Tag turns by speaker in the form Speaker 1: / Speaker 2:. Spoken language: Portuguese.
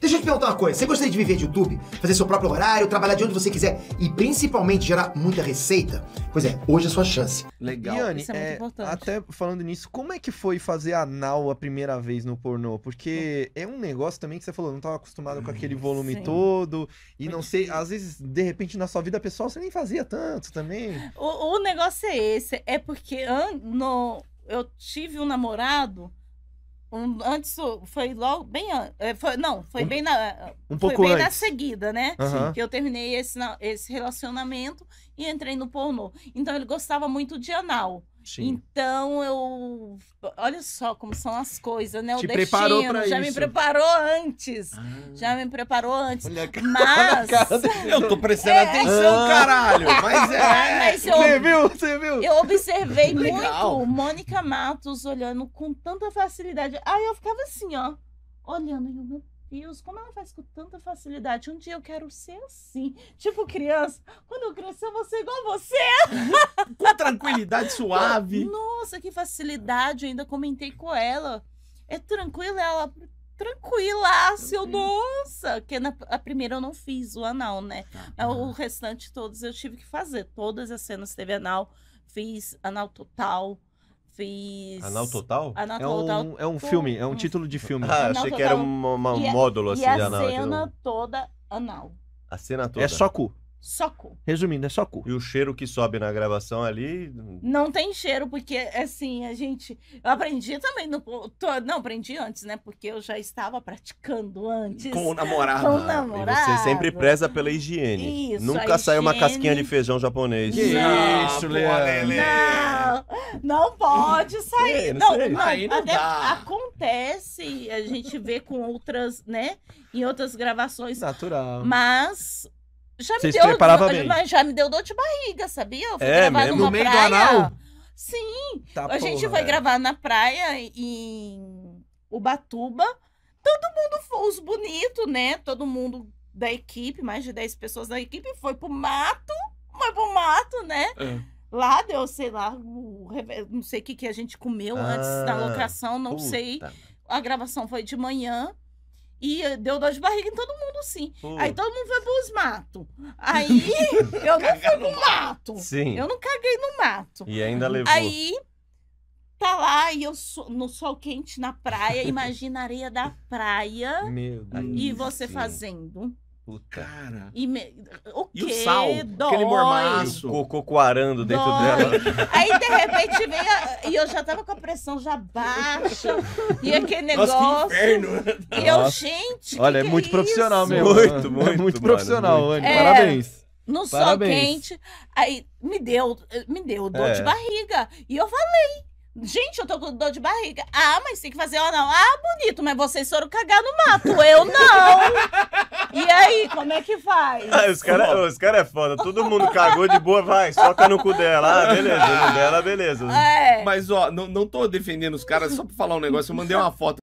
Speaker 1: Deixa eu te perguntar uma coisa. Você gostaria de viver de YouTube? Fazer seu próprio horário, trabalhar de onde você quiser e principalmente gerar muita receita? Pois é, hoje é sua chance. Legal. Iane, Isso é muito é, importante. até falando nisso, como é que foi fazer anal a primeira vez no pornô? Porque é um negócio também que você falou, não estava acostumado com aquele volume sim. todo. E Foi não sei, difícil. às vezes, de repente, na sua vida pessoal, você nem fazia tanto também. O, o negócio é esse. É porque an, no, eu tive um namorado um, antes foi logo bem é, foi, não foi um, bem na é, um pouco bem antes. na seguida né uhum. que eu terminei esse esse relacionamento e entrei no pornô então ele gostava muito de anal Sim. Então eu. Olha só como são as coisas, né? O Te destino. já isso. me preparou antes. Ah. Já me preparou antes. Olha, mas. Cara eu tô prestando é. atenção, ah. caralho. Mas é. mas eu... Você viu? Você viu? Eu observei muito Mônica Matos olhando com tanta facilidade. Aí eu ficava assim, ó. Olhando, e meu desafios. Como ela faz com tanta facilidade? Um dia eu quero ser assim. Tipo criança, quando eu crescer eu vou ser igual a você. com tranquilidade suave. Nossa, que facilidade. Eu ainda comentei com ela. É tranquila ela... Tranquila, seu nossa! Que na, a primeira eu não fiz o anal, né? Tá. É, o restante todos eu tive que fazer. Todas as cenas teve anal, fiz anal total fiz. Anal Total? Anal é Total. É um, é um filme, é um título de filme. Ah, Anal achei Total. que era um assim, e módulo a, assim de anal. A cena toda anal. A cena é toda. É só cu. Só cu. Resumindo, é só cu. E o cheiro que sobe na gravação ali. Não tem cheiro, porque assim, a gente. Eu aprendi também no. Tô... Não, aprendi antes, né? Porque eu já estava praticando antes. Com o namorado. Com o namorado. Ah, e você sempre preza pela higiene. Isso. Nunca sai higiene... uma casquinha de feijão japonês. Que isso, Leandro. Não. Não pode sair. não, não, não, Aí não até dá. acontece, a gente vê com outras, né? Em outras gravações. Natural. Mas já me deu. bem. Já me deu dor de barriga, sabia? Eu fui é, gravar mesmo? numa no meio praia. Do anal? Sim. Tá, a gente foi gravar na praia em Ubatuba. Todo mundo, os bonitos, né? Todo mundo da equipe, mais de 10 pessoas da equipe, foi pro mato. Foi pro mato, né? É Lá deu, sei lá, não sei o que, que a gente comeu ah, antes da ah, locação, não puta. sei. A gravação foi de manhã. E eh, deu dor de barriga em todo mundo, sim. Aí todo mundo foi pros matos. Aí eu não fui no mato. Sim. Eu não caguei no mato. E ainda levou. Aí tá lá e eu no sol quente na praia, imagina a areia da praia. Meu Deus. E você sim. fazendo Puta. Cara. E, me... o, quê? e o sal, Dói. aquele mormaço. Cocô coarando dentro Dói. dela. Aí, de repente, veio. A... E eu já tava com a pressão já baixa. E aquele negócio. Nossa, e eu, Nossa. gente. Olha, que é, que é muito isso? profissional mesmo. Muito, muito. É muito mano, profissional, Anny. É... Parabéns. No Parabéns. sol quente. Aí me deu, me deu dor é. de barriga. E eu falei. Gente, eu tô com dor de barriga. Ah, mas tem que fazer ou não. Ah, bonito, mas vocês foram cagar no mato. Eu não. E aí, como é que faz? Ah, os caras os cara é foda. Todo mundo cagou de boa, vai, soca no cu dela. Ah, beleza, no dela, beleza. É. Mas, ó, não, não tô defendendo os caras só pra falar um negócio. Eu mandei uma foto